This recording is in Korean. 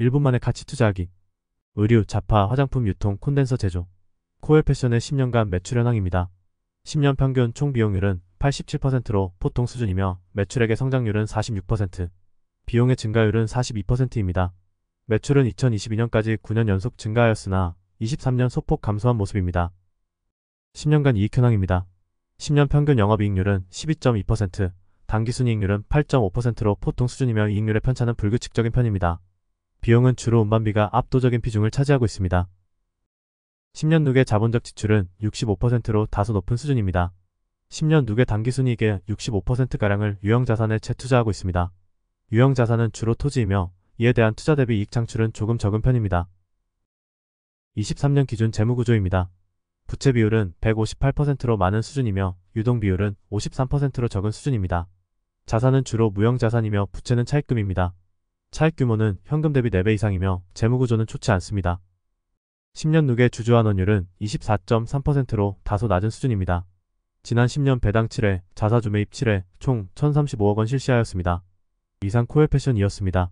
1분 만에 가치 투자하기 의류, 자파, 화장품 유통, 콘덴서 제조 코엘 패션의 10년간 매출 현황입니다. 10년 평균 총 비용률은 87%로 보통 수준이며 매출액의 성장률은 46%, 비용의 증가율은 42%입니다. 매출은 2022년까지 9년 연속 증가하였으나 23년 소폭 감소한 모습입니다. 10년간 이익 현황입니다. 10년 평균 영업이익률은 12.2%, 단기순이익률은 8.5%로 보통 수준이며 이익률의 편차는 불규칙적인 편입니다. 비용은 주로 운반비가 압도적인 비중을 차지하고 있습니다. 10년 누계 자본적 지출은 65%로 다소 높은 수준입니다. 10년 누계 단기순이익의 65%가량을 유형자산에 재투자하고 있습니다. 유형자산은 주로 토지이며 이에 대한 투자 대비 이익 창출은 조금 적은 편입니다. 23년 기준 재무구조입니다. 부채 비율은 158%로 많은 수준이며 유동 비율은 53%로 적은 수준입니다. 자산은 주로 무형자산이며 부채는 차입금입니다. 차익 규모는 현금 대비 4배 이상이며 재무구조는 좋지 않습니다. 10년 누계 주주환 원율은 24.3%로 다소 낮은 수준입니다. 지난 10년 배당 7회, 자사주 매입 7회, 총 1,035억 원 실시하였습니다. 이상 코엘 패션이었습니다.